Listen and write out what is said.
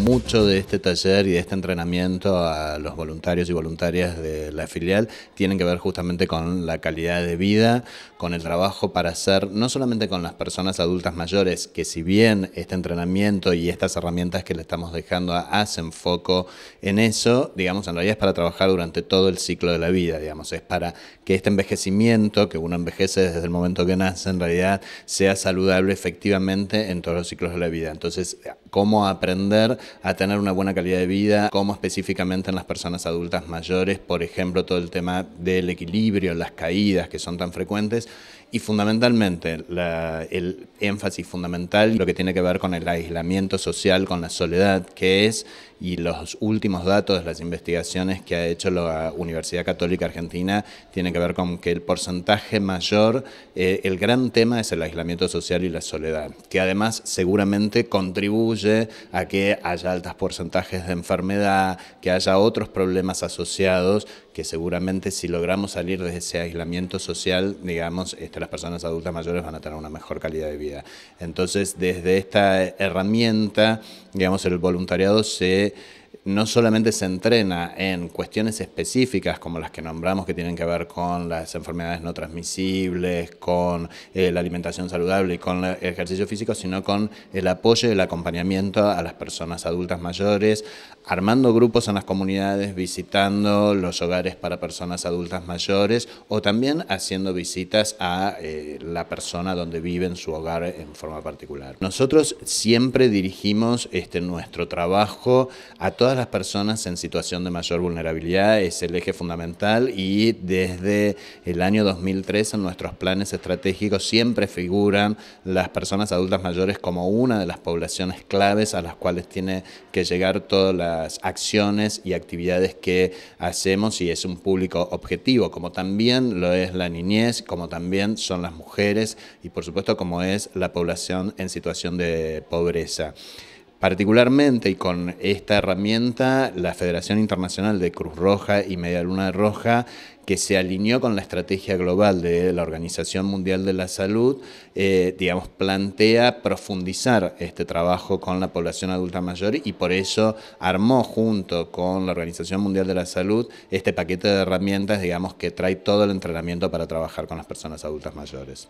mucho de este taller y de este entrenamiento a los voluntarios y voluntarias de la filial tienen que ver justamente con la calidad de vida, con el trabajo para hacer, no solamente con las personas adultas mayores, que si bien este entrenamiento y estas herramientas que le estamos dejando hacen foco en eso, digamos, en realidad es para trabajar durante todo el ciclo de la vida, digamos, es para que este envejecimiento, que uno envejece desde el momento que nace, en realidad sea saludable efectivamente en todos los ciclos de la vida. Entonces, cómo aprender a tener una buena calidad de vida, cómo específicamente en las personas adultas mayores, por ejemplo, todo el tema del equilibrio, las caídas que son tan frecuentes y fundamentalmente, el énfasis fundamental, lo que tiene que ver con el aislamiento social, con la soledad, que es, y los últimos datos de las investigaciones que ha hecho la Universidad Católica Argentina, tiene que ver con que el porcentaje mayor, eh, el gran tema es el aislamiento social y la soledad, que además seguramente contribuye a que haya altos porcentajes de enfermedad, que haya otros problemas asociados, que seguramente si logramos salir de ese aislamiento social, digamos, las personas adultas mayores van a tener una mejor calidad de vida. Entonces, desde esta herramienta, digamos, el voluntariado se no solamente se entrena en cuestiones específicas como las que nombramos que tienen que ver con las enfermedades no transmisibles, con eh, la alimentación saludable y con el ejercicio físico, sino con el apoyo y el acompañamiento a las personas adultas mayores, armando grupos en las comunidades, visitando los hogares para personas adultas mayores o también haciendo visitas a eh, la persona donde vive en su hogar en forma particular. Nosotros siempre dirigimos este, nuestro trabajo a todas las personas en situación de mayor vulnerabilidad es el eje fundamental y desde el año 2003 en nuestros planes estratégicos siempre figuran las personas adultas mayores como una de las poblaciones claves a las cuales tiene que llegar todas las acciones y actividades que hacemos y es un público objetivo, como también lo es la niñez, como también son las mujeres y por supuesto como es la población en situación de pobreza. Particularmente y con esta herramienta, la Federación Internacional de Cruz Roja y Media Luna Roja, que se alineó con la estrategia global de la Organización Mundial de la Salud, eh, digamos, plantea profundizar este trabajo con la población adulta mayor y por eso armó junto con la Organización Mundial de la Salud este paquete de herramientas, digamos, que trae todo el entrenamiento para trabajar con las personas adultas mayores.